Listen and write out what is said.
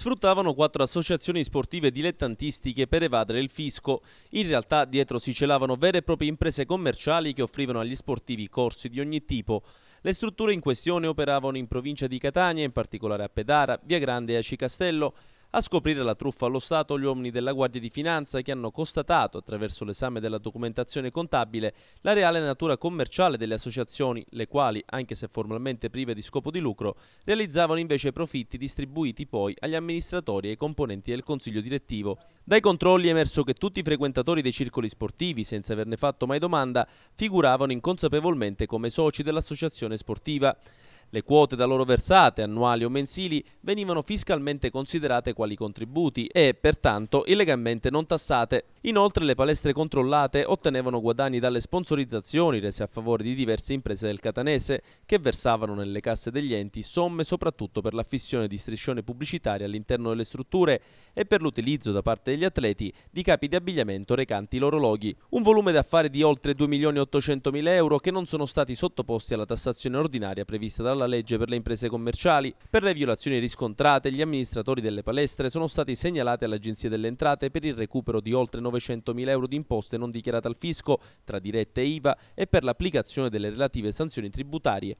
sfruttavano quattro associazioni sportive dilettantistiche per evadere il fisco. In realtà dietro si celavano vere e proprie imprese commerciali che offrivano agli sportivi corsi di ogni tipo. Le strutture in questione operavano in provincia di Catania, in particolare a Pedara, Via Grande e a Cicastello, a scoprire la truffa allo Stato gli uomini della Guardia di Finanza che hanno constatato, attraverso l'esame della documentazione contabile, la reale natura commerciale delle associazioni, le quali, anche se formalmente prive di scopo di lucro, realizzavano invece profitti distribuiti poi agli amministratori e ai componenti del Consiglio direttivo. Dai controlli è emerso che tutti i frequentatori dei circoli sportivi, senza averne fatto mai domanda, figuravano inconsapevolmente come soci dell'associazione sportiva. Le quote da loro versate, annuali o mensili, venivano fiscalmente considerate quali contributi e, pertanto, illegalmente non tassate. Inoltre le palestre controllate ottenevano guadagni dalle sponsorizzazioni rese a favore di diverse imprese del catanese che versavano nelle casse degli enti somme soprattutto per l'affissione di striscione pubblicitaria all'interno delle strutture e per l'utilizzo da parte degli atleti di capi di abbigliamento recanti l'orologhi. Un volume d'affari di oltre 2.800.000 euro che non sono stati sottoposti alla tassazione ordinaria prevista dalla legge per le imprese commerciali. Per le violazioni riscontrate gli amministratori delle palestre sono stati segnalati all'Agenzia delle Entrate per il recupero di oltre 9.000 euro 900.000 euro di imposte non dichiarate al fisco tra dirette e IVA e per l'applicazione delle relative sanzioni tributarie